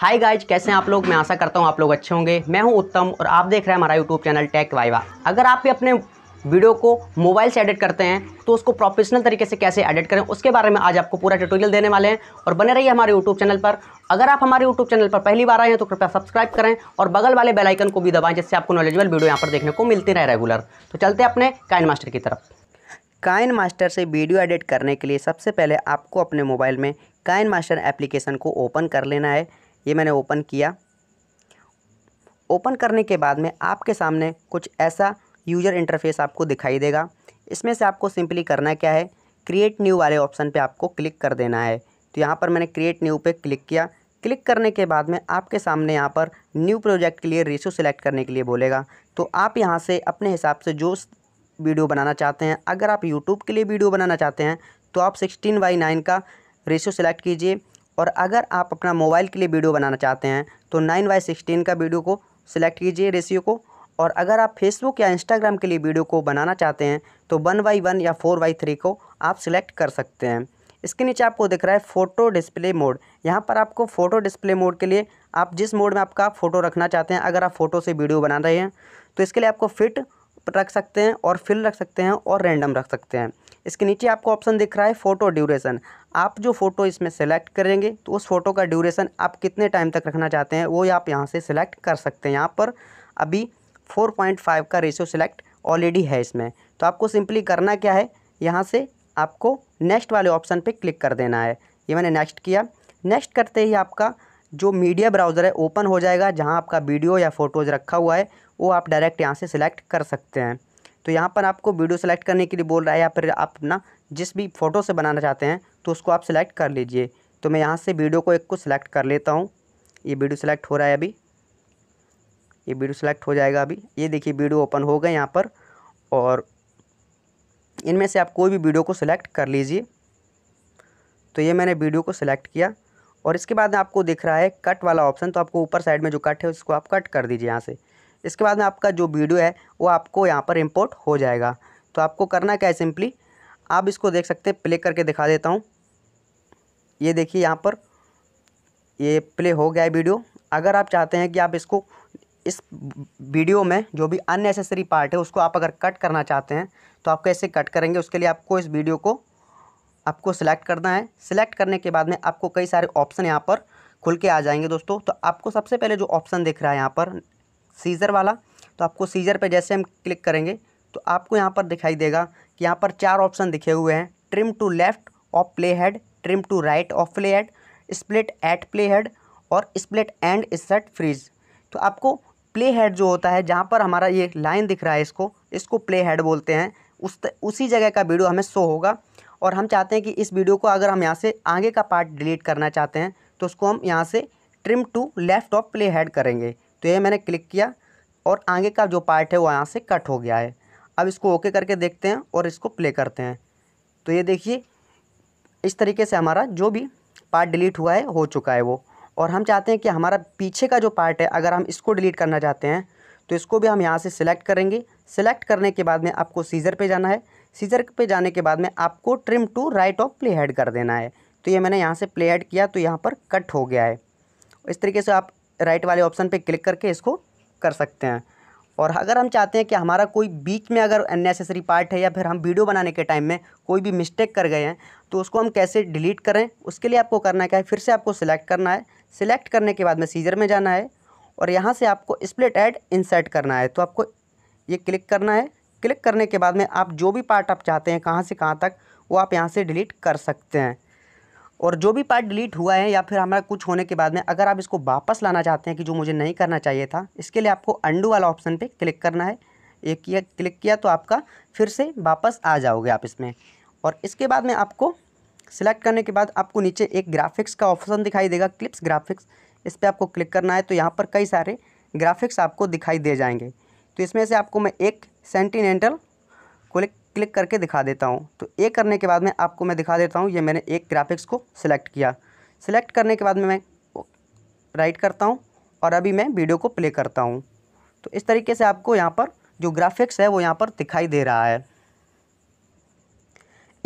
hi guys कैसे हैं आप लोग मैं आशा करता हूँ आप लोग अच्छे होंगे मैं हूँ उत्तम और आप देख रहे हैं हमारा यूट्यूब चैनल टेक वाइवा अगर आप भी अपने वीडियो को मोबाइल से एडिट करते हैं तो उसको प्रोफेशनल तरीके से कैसे एडिट करें उसके बारे में आज आपको पूरा ट्यूटोरियल देने वाले हैं और बने रहिए हमारे यूट्यूब चैनल पर अगर आप हमारे यूट्यूब चैनल पर पहली बार आए हैं तो कृपया सब्सक्राइब करें और बगल वाले बेलाइकन को भी दबाएं जिससे आपको नॉलेजेबल वीडियो यहाँ पर देखने को मिलती रहे रेगुलर तो चलते अपने काइन मास्टर की तरफ काइन मास्टर से वीडियो एडिट करने के लिए सबसे पहले आपको अपने मोबाइल में काइन मास्टर एप्लीकेशन को ओपन कर लेना है ये मैंने ओपन किया ओपन करने के बाद में आपके सामने कुछ ऐसा यूजर इंटरफेस आपको दिखाई देगा इसमें से आपको सिंपली करना क्या है क्रिएट न्यू वाले ऑप्शन पे आपको क्लिक कर देना है तो यहाँ पर मैंने क्रिएट न्यू पे क्लिक किया क्लिक करने के बाद में आपके सामने यहाँ पर न्यू प्रोजेक्ट के लिए रेशो सिलेक्ट करने के लिए बोलेगा तो आप यहाँ से अपने हिसाब से जो वीडियो बनाना चाहते हैं अगर आप यूट्यूब के लिए वीडियो बनाना चाहते हैं तो आप सिक्सटीन बाई नाइन का रेशो सिलेक्ट कीजिए और अगर आप अपना मोबाइल के लिए वीडियो बनाना चाहते हैं तो नाइन बाई सिक्सटीन का वीडियो को सिलेक्ट कीजिए रेशियो को और अगर आप फेसबुक या इंस्टाग्राम के लिए वीडियो को बनाना चाहते हैं तो वन बाई वन या फोर बाई थ्री को आप सिलेक्ट कर सकते हैं इसके नीचे आपको दिख रहा है फ़ोटो डिस्प्ले मोड यहाँ पर आपको फ़ोटो डिस्प्ले मोड के लिए आप जिस मोड में आपका फ़ोटो रखना चाहते हैं अगर आप फ़ोटो से वीडियो बना रहे हैं तो इसके लिए आपको फिट रख सकते हैं और फिल रख सकते हैं और रैंडम रख सकते हैं इसके नीचे आपको ऑप्शन दिख रहा है फ़ोटो ड्यूरेशन आप जो फ़ोटो इसमें सेलेक्ट करेंगे तो उस फ़ोटो का ड्यूरेशन आप कितने टाइम तक रखना चाहते हैं वो आप यहाँ से सिलेक्ट कर सकते हैं यहाँ पर अभी 4.5 का रेशियो सिलेक्ट ऑलरेडी है इसमें तो आपको सिंपली करना क्या है यहाँ से आपको नेक्स्ट वाले ऑप्शन पर क्लिक कर देना है ये मैंने नेक्स्ट किया नेक्स्ट करते ही आपका जो मीडिया ब्राउज़र है ओपन हो जाएगा जहाँ आपका वीडियो या फोटोज़ रखा हुआ है वो आप डायरेक्ट यहाँ से सिलेक्ट कर सकते हैं तो यहाँ पर आपको वीडियो सेलेक्ट करने के लिए बोल रहा है या फिर आप अपना जिस भी फ़ोटो से बनाना चाहते हैं तो उसको आप सिलेक्ट कर लीजिए तो मैं यहाँ से वीडियो को एक को सिलेक्ट कर लेता हूँ ये वीडियो सेलेक्ट हो रहा है अभी ये वीडियो सेलेक्ट हो जाएगा अभी ये देखिए वीडियो ओपन हो गए यहाँ पर और इनमें से आप कोई भी वीडियो को सिलेक्ट कर लीजिए तो ये मैंने वीडियो को सिलेक्ट किया और इसके बाद आपको दिख रहा है कट वाला ऑप्शन तो आपको ऊपर साइड में जो कट है उसको आप कट कर दीजिए यहाँ से इसके बाद में आपका जो वीडियो है वो आपको यहाँ पर इम्पोर्ट हो जाएगा तो आपको करना क्या है सिंपली आप इसको देख सकते हैं प्ले करके दिखा देता हूँ ये देखिए यहाँ पर ये प्ले हो गया है वीडियो अगर आप चाहते हैं कि आप इसको इस वीडियो में जो भी अननेसेसरी पार्ट है उसको आप अगर कट करना चाहते हैं तो आप कैसे कट करेंगे उसके लिए आपको इस वीडियो को आपको सिलेक्ट करना है सिलेक्ट करने के बाद में आपको कई सारे ऑप्शन यहाँ पर खुल के आ जाएंगे दोस्तों तो आपको सबसे पहले जो ऑप्शन दिख रहा है यहाँ पर सीज़र वाला तो आपको सीज़र पे जैसे हम क्लिक करेंगे तो आपको यहाँ पर दिखाई देगा कि यहाँ पर चार ऑप्शन दिखे हुए हैं trim to left of playhead trim to right of playhead split at playhead और स्प्लिट एंड इसट फ्रीज तो आपको प्ले हेड जो होता है जहाँ पर हमारा ये लाइन दिख रहा है इसको इसको प्ले हेड बोलते हैं उस उसी जगह का वीडियो हमें शो होगा और हम चाहते हैं कि इस वीडियो को अगर हम यहाँ से आगे का पार्ट डिलीट करना चाहते हैं तो उसको हम यहाँ से trim to left of playhead करेंगे तो ये मैंने क्लिक किया और आगे का जो पार्ट है वो यहाँ से कट हो गया है अब इसको ओके करके देखते हैं और इसको प्ले करते हैं तो ये देखिए इस तरीके से हमारा जो भी पार्ट डिलीट हुआ है हो चुका है वो और हम चाहते हैं कि हमारा पीछे का जो पार्ट है अगर हम इसको डिलीट करना चाहते हैं तो इसको भी हम यहाँ से सिलेक्ट करेंगे सिलेक्ट करने के बाद में आपको सीज़र पे जाना है सीज़र पे जाने के बाद में आपको trim to right of playhead कर देना है तो ये मैंने यहाँ से प्ले हेड किया तो यहाँ पर कट हो गया है इस तरीके से आप राइट वाले ऑप्शन पे क्लिक करके इसको कर सकते हैं और अगर हम चाहते हैं कि हमारा कोई बीच में अगर अननेसेसरी पार्ट है या फिर हम वीडियो बनाने के टाइम में कोई भी मिस्टेक कर गए हैं तो उसको हम कैसे डिलीट करें उसके लिए आपको करना क्या है फिर से आपको सिलेक्ट करना है सिलेक्ट करने के बाद में सीजर में जाना है और यहाँ से आपको स्प्लिट एड इंसर्ट करना है तो आपको ये क्लिक करना है क्लिक करने के बाद में आप जो भी पार्ट आप चाहते हैं कहाँ से कहाँ तक वो आप यहाँ से डिलीट कर सकते हैं और जो भी पार्ट डिलीट हुआ है या फिर हमारा कुछ होने के बाद में अगर आप इसको वापस लाना चाहते हैं कि जो मुझे नहीं करना चाहिए था इसके लिए आपको अंडू वाला ऑप्शन पे क्लिक करना है एक किया क्लिक किया तो आपका फिर से वापस आ जाओगे आप इसमें और इसके बाद में आपको सिलेक्ट करने के बाद आपको नीचे एक ग्राफिक्स का ऑप्शन दिखाई देगा क्लिप्स ग्राफिक्स इस पर आपको क्लिक करना है तो यहाँ पर कई सारे ग्राफिक्स आपको दिखाई दे जाएंगे तो इसमें से आपको मैं एक सेंटिनेंटल क्लिक क्लिक करके दिखा देता हूँ तो ये करने के बाद में आपको मैं दिखा देता हूँ ये मैंने एक ग्राफिक्स को सिलेक्ट किया सिलेक्ट करने के बाद में मैं राइट करता हूँ और अभी मैं वीडियो को प्ले करता हूँ तो इस तरीके से आपको यहाँ पर जो ग्राफिक्स है वो यहाँ पर दिखाई दे रहा है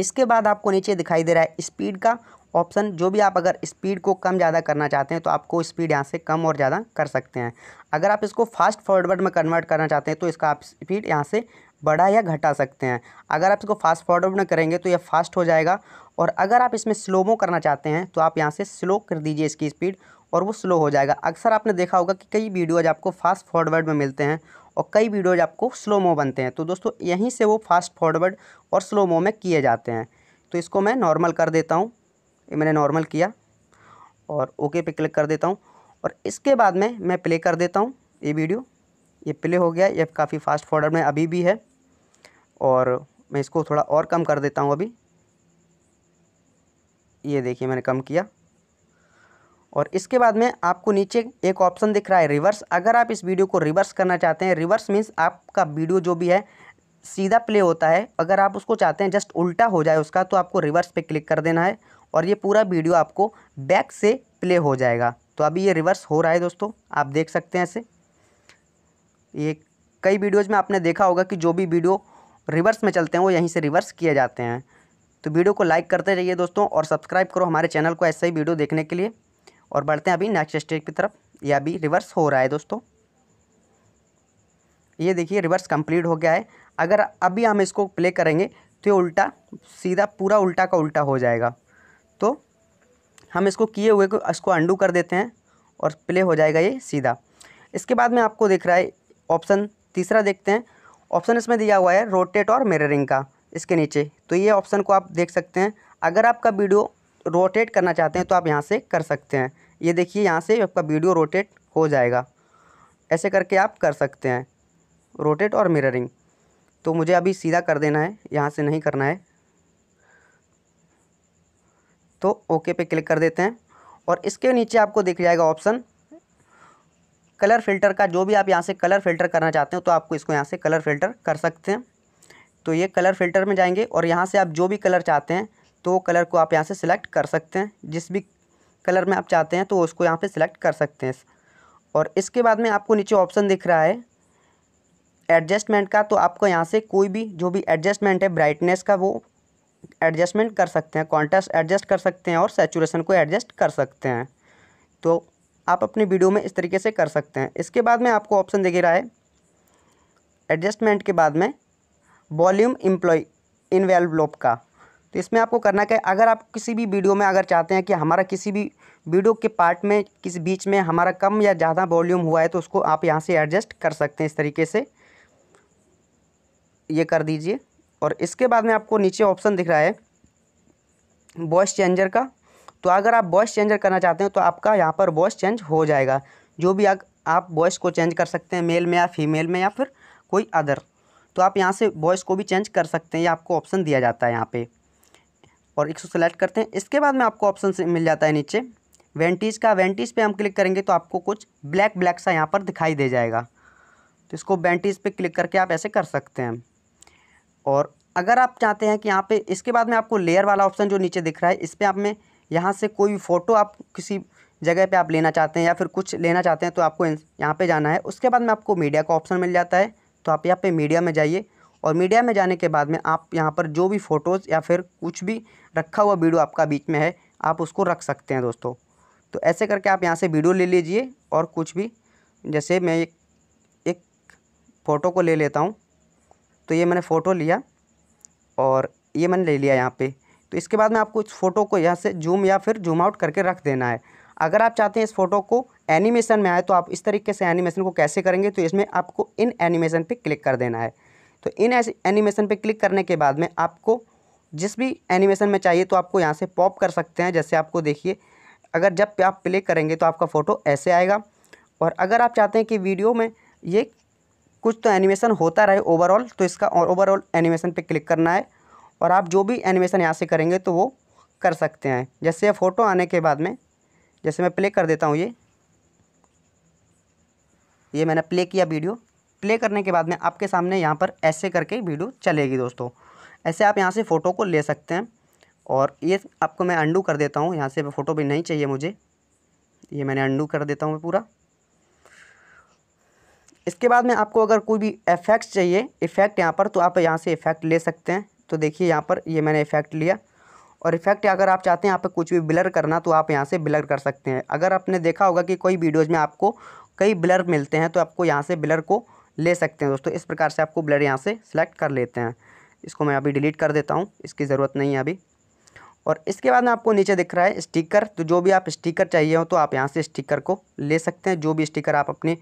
इसके बाद आपको नीचे दिखाई दे रहा है स्पीड का ऑप्शन जो भी आप अगर स्पीड को कम ज़्यादा करना चाहते हैं तो आपको स्पीड यहाँ से कम और ज़्यादा कर सकते हैं अगर आप इसको फास्ट फॉरवर्ड में कन्वर्ट करना चाहते हैं तो इसका आप स्पीड यहाँ से बढ़ा या घटा सकते हैं अगर आप इसको फास्ट फॉरवर्ड में करेंगे तो ये फास्ट हो जाएगा और अगर आप इसमें स्लोमो करना चाहते हैं तो आप यहाँ से स्लो कर दीजिए इसकी स्पीड और वो स्लो हो जाएगा अक्सर आपने देखा होगा कि कई वीडियोज आपको फास्ट फॉरवर्ड में मिलते हैं और कई वीडियोज आपको स्लोमो बनते हैं तो दोस्तों यहीं से वो फास्ट फॉरवर्ड और स्लोमो में किए जाते हैं तो इसको मैं नॉर्मल कर देता हूँ ये मैंने नॉर्मल किया और ओके पे क्लिक कर देता हूँ और इसके बाद में मैं प्ले कर देता हूँ ये वीडियो ये प्ले हो गया ये काफ़ी फास्ट फॉरवर्ड में अभी भी है और मैं इसको थोड़ा और कम कर देता हूँ अभी ये देखिए मैंने कम किया और इसके बाद में आपको नीचे एक ऑप्शन दिख रहा है रिवर्स अगर आप इस वीडियो को रिवर्स करना चाहते हैं रिवर्स मीन्स आपका वीडियो जो भी है सीधा प्ले होता है अगर आप उसको चाहते हैं जस्ट उल्टा हो जाए उसका तो आपको रिवर्स पे क्लिक कर देना है और ये पूरा वीडियो आपको बैक से प्ले हो जाएगा तो अभी ये रिवर्स हो रहा है दोस्तों आप देख सकते हैं ऐसे ये कई वीडियोज़ में आपने देखा होगा कि जो भी वीडियो रिवर्स में चलते हैं वो यहीं से रिवर्स किए जाते हैं तो वीडियो को लाइक करते रहिए दोस्तों और सब्सक्राइब करो हमारे चैनल को ऐसे ही वीडियो देखने के लिए और बढ़ते हैं अभी नेक्स्ट स्टेज की तरफ यह अभी रिवर्स हो रहा है दोस्तों ये देखिए रिवर्स कंप्लीट हो गया है अगर अभी हम इसको प्ले करेंगे तो ये उल्टा सीधा पूरा उल्टा का उल्टा हो जाएगा तो हम इसको किए हुए को इसको अंडू कर देते हैं और प्ले हो जाएगा ये सीधा इसके बाद में आपको देख रहा है ऑप्शन तीसरा देखते हैं ऑप्शन इसमें दिया हुआ है रोटेट और मिररिंग का इसके नीचे तो ये ऑप्शन को आप देख सकते हैं अगर आपका वीडियो रोटेट करना चाहते हैं तो आप यहाँ से कर सकते हैं ये देखिए यहाँ से आपका वीडियो रोटेट हो जाएगा ऐसे करके आप कर सकते हैं रोटेट और मिररिंग तो मुझे अभी सीधा कर देना है यहाँ से नहीं करना है तो ओके पे क्लिक कर देते हैं और इसके नीचे आपको दिख जाएगा ऑप्शन कलर फिल्टर का जो भी आप यहाँ से कलर फिल्टर करना चाहते हो तो आपको इसको यहाँ से कलर फिल्टर कर सकते हैं तो ये कलर फिल्टर में जाएंगे और यहाँ से आप जो भी कलर चाहते हैं तो वो कलर को आप यहाँ से सिलेक्ट कर सकते हैं जिस भी कलर में आप चाहते हैं तो उसको यहाँ पे सिलेक्ट कर सकते हैं और इसके बाद में आपको नीचे ऑप्शन दिख रहा है एडजस्टमेंट का तो आपको यहाँ से कोई भी जो भी एडजस्टमेंट है ब्राइटनेस का वो एडजस्टमेंट कर सकते हैं कॉन्ट्रास्ट एडजस्ट कर सकते हैं और सेचुरेशन को एडजस्ट कर सकते हैं तो आप अपनी वीडियो में इस तरीके से कर सकते हैं इसके बाद में आपको ऑप्शन दिख रहा है एडजस्टमेंट के बाद में वॉल्यूम इम्प्लॉय इन वेल्वलोप का तो इसमें आपको करना क्या है अगर आप किसी भी वीडियो में अगर चाहते हैं कि हमारा किसी भी वीडियो के पार्ट में किसी बीच में हमारा कम या ज़्यादा वॉल्यूम हुआ है तो उसको आप यहाँ से एडजस्ट कर सकते हैं इस तरीके से ये कर दीजिए और इसके बाद में आपको नीचे ऑप्शन दिख रहा है वॉइस चेंजर का तो अगर आप वॉइस चेंजर करना चाहते हैं तो आपका यहाँ पर वॉइस चेंज हो जाएगा जो भी आप वॉइस को चेंज कर सकते हैं मेल में या फीमेल में या फिर कोई अदर तो आप यहाँ से वॉइस को भी चेंज कर सकते हैं या आपको ऑप्शन दिया जाता है यहाँ पर और इसको सेलेक्ट करते हैं इसके बाद में आपको ऑप्शन मिल जाता है नीचे वेंटीज का वेंटीज पे हम क्लिक करेंगे तो आपको कुछ ब्लैक ब्लैक सा यहाँ पर दिखाई दे जाएगा तो इसको वेंटीज पे क्लिक करके आप ऐसे कर सकते हैं और अगर आप चाहते हैं कि यहाँ पे इसके बाद में आपको लेयर वाला ऑप्शन जो नीचे दिख रहा है इस पर आप में यहाँ से कोई फ़ोटो आप किसी जगह पे आप लेना चाहते हैं या फिर कुछ लेना चाहते हैं तो आपको यहाँ पे जाना है उसके बाद में आपको मीडिया का ऑप्शन मिल जाता है तो आप यहाँ पे मीडिया में जाइए और मीडिया में जाने के बाद में आप यहाँ पर जो भी फ़ोटोज़ या फिर कुछ भी रखा हुआ वीडियो आपका बीच में है आप उसको रख सकते हैं दोस्तों तो ऐसे करके आप यहाँ से वीडियो ले लीजिए और कुछ भी जैसे मैं एक एक फ़ोटो को ले लेता हूँ तो ये मैंने फ़ोटो लिया और ये मैंने ले लिया यहाँ पर तो इसके बाद में आपको इस फोटो को यहाँ से जूम या फिर जूम आउट करके रख देना है अगर आप चाहते हैं इस फोटो को एनिमेशन में आए तो आप इस तरीके से एनिमेशन को कैसे करेंगे तो इसमें आपको इन एनिमेशन पर क्लिक कर देना है तो इन एनिमेशन पर क्लिक करने के बाद में आपको जिस भी एनिमेशन में चाहिए तो आपको यहाँ से पॉप कर सकते हैं जैसे आपको देखिए अगर जब आप प्ले करेंगे तो आपका फ़ोटो ऐसे आएगा और अगर आप चाहते हैं कि वीडियो में ये कुछ तो एनिमेशन होता रहे ओवरऑल तो इसका ओवरऑल एनिमेशन पे क्लिक करना है और आप जो भी एनिमेशन यहाँ से करेंगे तो वो कर सकते हैं जैसे ये फ़ोटो आने के बाद में जैसे मैं प्ले कर देता हूँ ये ये मैंने प्ले किया वीडियो प्ले करने के बाद में आपके सामने यहाँ पर ऐसे करके वीडियो चलेगी दोस्तों ऐसे आप यहाँ से फ़ोटो को ले सकते हैं और ये आपको मैं अंडू कर देता हूँ यहाँ से फ़ोटो भी नहीं चाहिए मुझे ये मैंने अंडू कर देता हूँ पूरा इसके बाद में आपको अगर कोई भी इफ़ेक्ट्स चाहिए इफ़ेक्ट यहाँ पर तो आप यहाँ से इफ़ेक्ट ले सकते हैं तो देखिए यहाँ पर ये मैंने इफेक्ट लिया और इफेक्ट अगर आप चाहते हैं यहाँ पर कुछ भी ब्लर करना तो आप यहाँ से ब्लर कर सकते हैं अगर आपने देखा होगा कि कोई वीडियोज़ में आपको कई ब्लर मिलते हैं तो आपको यहाँ से ब्लर को ले सकते हैं दोस्तों इस प्रकार से आपको ब्लर यहाँ से सिलेक्ट कर लेते हैं इसको मैं अभी डिलीट कर देता हूँ इसकी ज़रूरत नहीं है अभी और इसके बाद में आपको नीचे दिख रहा है स्टिकर तो जो भी आप स्टिकर चाहिए हो तो आप यहाँ से स्टिकर को ले सकते हैं जो भी स्टिकर आप अपने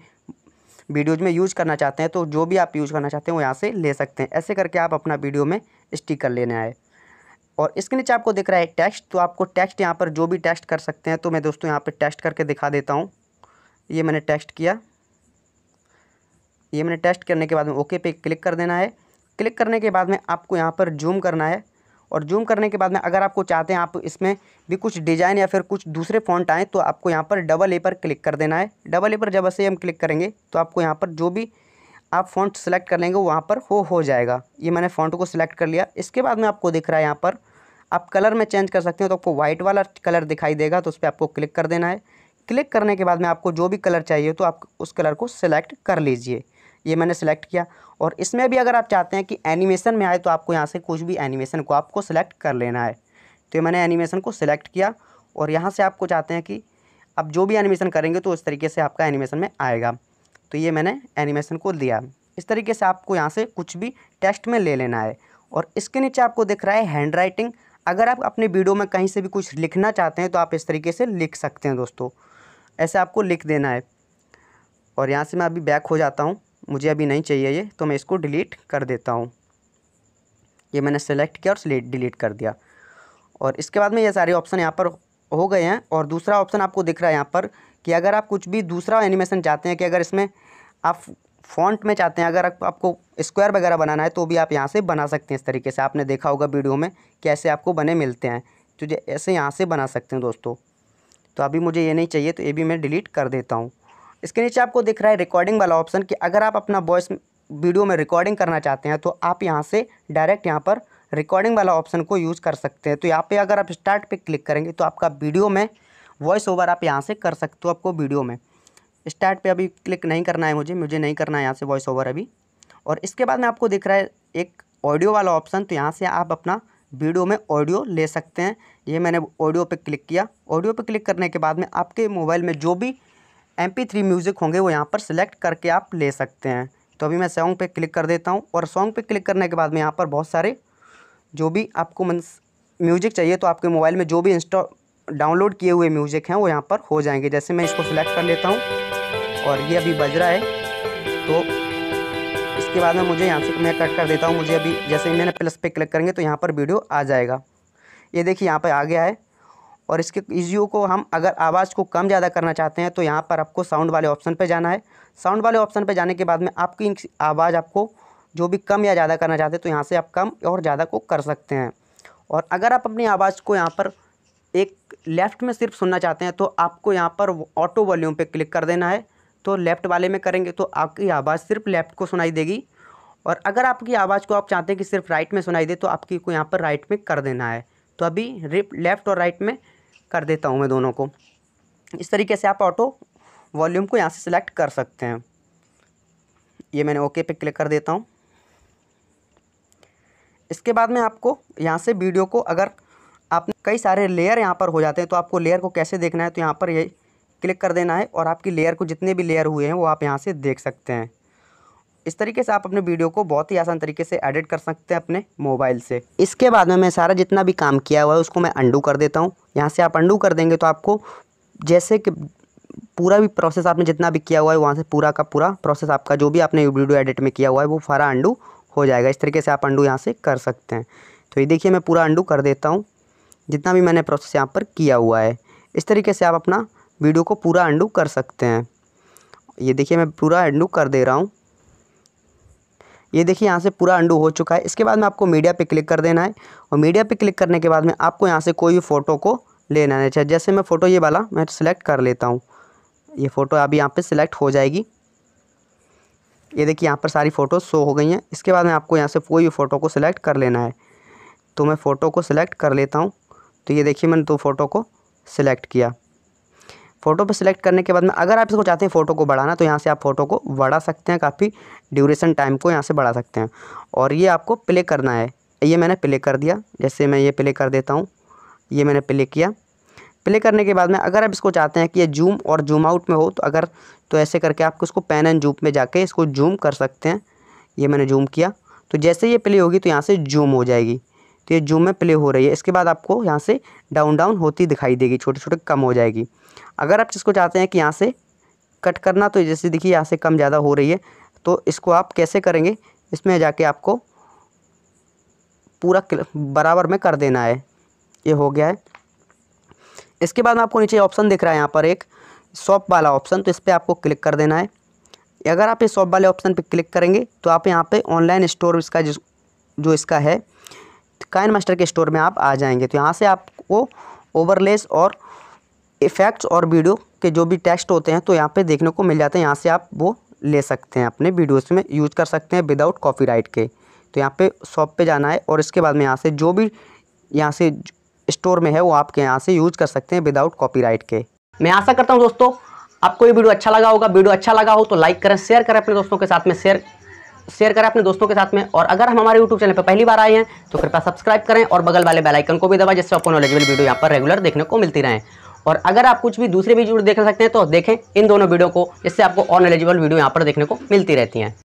वीडियोज़ में यूज़ करना चाहते हैं तो जो भी आप यूज़ करना चाहते हैं वो यहाँ से ले सकते हैं ऐसे करके आप अपना वीडियो में स्टिकर लेने आए और इसके नीचे आपको दिख रहा है टेक्स्ट तो आपको टेक्स्ट यहाँ पर जो भी टेक्स्ट कर सकते हैं तो मैं दोस्तों यहाँ पर टेस्ट करके दिखा देता हूँ ये मैंने टेस्ट किया ये मैंने टेस्ट करने के बाद में ओके पे क्लिक कर देना है क्लिक करने के बाद में आपको यहाँ पर जूम करना है और जूम करने के बाद में अगर आपको चाहते हैं आप इसमें भी कुछ डिज़ाइन या फिर कुछ दूसरे फॉन्ट आएँ तो आपको यहाँ पर डबल ए पर क्लिक कर देना है डबल ए पर जब ऐसे हम क्लिक करेंगे तो आपको यहाँ पर जो भी आप फॉन्ट सेलेक्ट कर लेंगे वहाँ पर हो हो जाएगा ये मैंने फॉन्ट को सिलेक्ट कर लिया इसके बाद में आपको दिख रहा है यहाँ पर आप कलर में चेंज कर सकते हो तो आपको व्हाइट वाला कलर दिखाई देगा तो उस पर आपको क्लिक कर देना है क्लिक करने के बाद में आपको जो भी कलर चाहिए तो आप उस कलर को सिलेक्ट कर लीजिए ये मैंने सेलेक्ट किया और इसमें भी अगर आप चाहते हैं कि एनिमेशन में आए तो आपको यहाँ से कुछ भी एनिमेशन को आपको सेलेक्ट कर लेना है तो ये मैंने एनिमेशन को सिलेक्ट किया और यहाँ से आपको चाहते हैं कि आप जो भी एनिमेशन करेंगे तो उस तरीके से आपका एनिमेशन में आएगा तो ये मैंने एनिमेशन को दिया इस तरीके से आपको यहाँ से कुछ भी टेस्ट में ले लेना है और इसके नीचे आपको दिख रहा है हैंड राइटिंग अगर आप अपने वीडियो में कहीं से भी कुछ लिखना चाहते हैं तो आप इस तरीके से लिख सकते हैं दोस्तों ऐसे आपको लिख देना है और यहाँ से मैं अभी बैक हो जाता हूँ मुझे अभी नहीं चाहिए ये तो मैं इसको डिलीट कर देता हूँ ये मैंने सेलेक्ट किया और डिलीट कर दिया और इसके बाद में ये सारे ऑप्शन यहाँ पर हो गए हैं और दूसरा ऑप्शन आपको दिख रहा है यहाँ पर कि अगर आप कुछ भी दूसरा एनिमेशन चाहते हैं कि अगर इसमें आप फॉन्ट में चाहते हैं अगर आपको स्क्वायर वगैरह बनाना है तो भी आप यहाँ से बना सकते हैं इस तरीके से आपने देखा होगा वीडियो में कैसे आपको बने मिलते हैं तो ऐसे यहाँ से बना सकते हैं दोस्तों तो अभी मुझे ये नहीं चाहिए तो ये भी मैं डिलीट कर देता हूँ इसके नीचे आपको दिख रहा है रिकॉर्डिंग वाला ऑप्शन कि अगर आप अपना वॉइस वीडियो में रिकॉर्डिंग करना चाहते हैं तो आप यहाँ से डायरेक्ट यहाँ पर रिकॉर्डिंग वाला ऑप्शन को यूज़ कर सकते हैं तो यहाँ पर अगर आप स्टार्ट पे क्लिक करेंगे तो आपका वीडियो में वॉइस ओवर आप यहाँ से कर सकते हो आपको वीडियो में स्टार्ट पे अभी क्लिक नहीं करना है मुझे मुझे नहीं करना है यहाँ से वॉइस ओवर अभी और इसके बाद में आपको दिख रहा है एक ऑडियो वाला ऑप्शन तो यहाँ से आप अपना वीडियो में ऑडियो ले सकते हैं ये मैंने ऑडियो पे क्लिक किया ऑडियो पे क्लिक करने के बाद में आपके मोबाइल में जो भी एम थ्री म्यूज़िक होंगे वो यहाँ पर सिलेक्ट करके आप ले सकते हैं तो अभी मैं सॉन्ग पे क्लिक कर देता हूँ और सॉन्ग पे क्लिक करने के बाद में यहाँ पर बहुत सारे जो भी आपको मन म्यूज़िक चाहिए तो आपके मोबाइल में जो भी इंस्टॉ डाउनलोड किए हुए म्यूज़िक हैं वो यहाँ पर हो जाएंगे जैसे मैं इसको सिलेक्ट कर लेता हूँ और ये अभी बज रहा है तो इसके बाद में मुझे यहाँ से मैं कट कर देता हूँ मुझे अभी जैसे मैंने प्लस पे क्लिक करेंगे तो यहाँ पर वीडियो आ जाएगा ये देखिए यहाँ पर आ गया है और इसके इजियो को हम अगर आवाज़ को कम ज़्यादा करना चाहते हैं तो यहाँ पर आपको साउंड वाले ऑप्शन पर जाना है साउंड वाले ऑप्शन पर जाने के बाद में आपकी आवाज़ आपको जो भी कम या ज़्यादा करना चाहते हैं तो यहाँ से आप कम और ज़्यादा को कर सकते हैं और अगर आप अपनी आवाज़ को यहाँ पर एक लेफ़्ट में सिर्फ सुनना चाहते हैं तो आपको यहाँ पर ऑटो वॉल्यूम पे क्लिक कर देना है तो लेफ़्ट वाले में करेंगे तो आपकी आवाज़ सिर्फ लेफ़्ट को सुनाई देगी और अगर आपकी आवाज़ को आप चाहते हैं कि सिर्फ राइट में सुनाई दे तो आपकी को यहाँ पर राइट में कर देना है तो अभी लेफ़्ट और राइट में कर देता हूँ मैं दोनों को इस तरीके से आप ऑटो वॉल्यूम को यहाँ से सिलेक्ट कर सकते हैं ये मैंने ओके पे क्लिक कर देता हूँ इसके बाद में आपको यहाँ से वीडियो को अगर आपने कई सारे लेयर यहाँ पर हो जाते हैं तो आपको लेयर को कैसे देखना है तो यहाँ पर ये क्लिक कर देना है और आपकी लेयर को जितने भी लेयर हुए हैं वो आप यहाँ से देख सकते हैं इस तरीके से आप अपने वीडियो को बहुत ही आसान तरीके से एडिट कर सकते हैं अपने मोबाइल से इसके बाद में मैं सारा जितना भी काम किया हुआ है उसको मैं अंडू कर देता हूँ यहाँ से आप अंडू कर देंगे तो आपको जैसे कि पूरा भी प्रोसेस आपने जितना भी किया हुआ है वहाँ से पूरा का पूरा प्रोसेस आपका जो भी आपने वीडियो एडिट में किया हुआ है वो सारा अंडू हो जाएगा इस तरीके से आप अंडू यहाँ से कर सकते हैं तो ये देखिए मैं पूरा अंडू कर देता हूँ जितना भी मैंने प्रोसेस यहाँ पर किया हुआ है इस तरीके से आप अपना वीडियो को पूरा अंडू कर सकते हैं ये देखिए मैं पूरा अंडू कर दे रहा हूँ ये देखिए यहाँ से पूरा अंडू हो चुका है इसके बाद में आपको मीडिया पे क्लिक कर देना है और मीडिया पे क्लिक करने के बाद में आपको यहाँ से कोई भी फ़ोटो को लेना है चाहे अच्छा, जैसे मैं फ़ोटो ये वाला मैं सिलेक्ट कर लेता हूँ ये फ़ोटो अभी यहाँ पर सिलेक्ट हो जाएगी ये देखिए यहाँ पर सारी फ़ोटो शो हो गई हैं इसके बाद में आपको यहाँ से कोई भी फ़ोटो को सिलेक्ट कर लेना है तो मैं फ़ोटो को सिलेक्ट कर लेता हूँ तो ये देखिए मैंने दो फ़ोटो को सिलेक्ट किया फ़ोटो पर सिलेक्ट करने के बाद में अगर आप इसको चाहते हैं फ़ोटो को बढ़ाना तो यहाँ से आप फ़ोटो को बढ़ा सकते हैं काफ़ी ड्यूरेशन टाइम को यहाँ से बढ़ा सकते हैं और ये आपको प्ले करना है ये मैंने प्ले कर दिया जैसे मैं ये प्ले कर देता हूँ ये मैंने प्ले किया प्ले करने के बाद में अगर आप इसको चाहते हैं कि ये जूम और जूम आउट में हो तो अगर तो ऐसे करके आप इसको पेन एंड जूम में जाके इसको जूम कर सकते हैं ये मैंने जूम किया तो जैसे ये प्ले होगी तो यहाँ से जूम हो जाएगी तो ये जूम में प्ले हो रही है इसके बाद आपको यहाँ से डाउन डाउन होती दिखाई देगी छोटे छोटे कम हो जाएगी अगर आप जिसको चाहते हैं कि यहाँ से कट करना तो जैसे देखिए यहाँ से कम ज़्यादा हो रही है तो इसको आप कैसे करेंगे इसमें जाके आपको पूरा बराबर में कर देना है ये हो गया है इसके बाद आपको नीचे ऑप्शन दिख रहा है यहाँ पर एक शॉप वाला ऑप्शन तो इस पर आपको क्लिक कर देना है अगर आप इस शॉप वाले ऑप्शन पर क्लिक करेंगे तो आप यहाँ पे ऑनलाइन स्टोर इसका जो इसका है काइन मास्टर के स्टोर में आप आ जाएंगे तो यहाँ से आपको ओवरलेस और इफ़ेक्ट्स और वीडियो के जो भी टेक्स्ट होते हैं तो यहाँ पे देखने को मिल जाते हैं यहाँ से आप वो ले सकते हैं अपने वीडियोस में यूज कर सकते हैं विदाउट कॉपीराइट के तो यहाँ पे शॉप पे जाना है और इसके बाद में यहाँ से जो भी यहाँ से स्टोर में है वो आपके यहाँ से यूज कर सकते हैं विदाउट कॉपी के मैं आशा करता हूँ दोस्तों आपको ये वीडियो अच्छा लगा होगा वीडियो अच्छा लगा हो तो लाइक करें शेयर करें अपने दोस्तों के साथ में शेयर शेयर करें अपने दोस्तों के साथ में और अगर हम हमारे यूट्यूब चैनल पर पहली बार आए हैं तो कृपया सब्सक्राइब करें और बगल वाले बेल आइकन को भी दबाएं जिससे आपको नॉलेजेबल वीडियो यहाँ पर रेगुलर देखने को मिलती रहें और अगर आप कुछ भी दूसरे भी वीडियो देख सकते हैं तो देखें इन दोनों वीडियो को इससे आपको ऑन एलिजिबल वीडियो यहाँ पर देखने को मिलती रहती हैं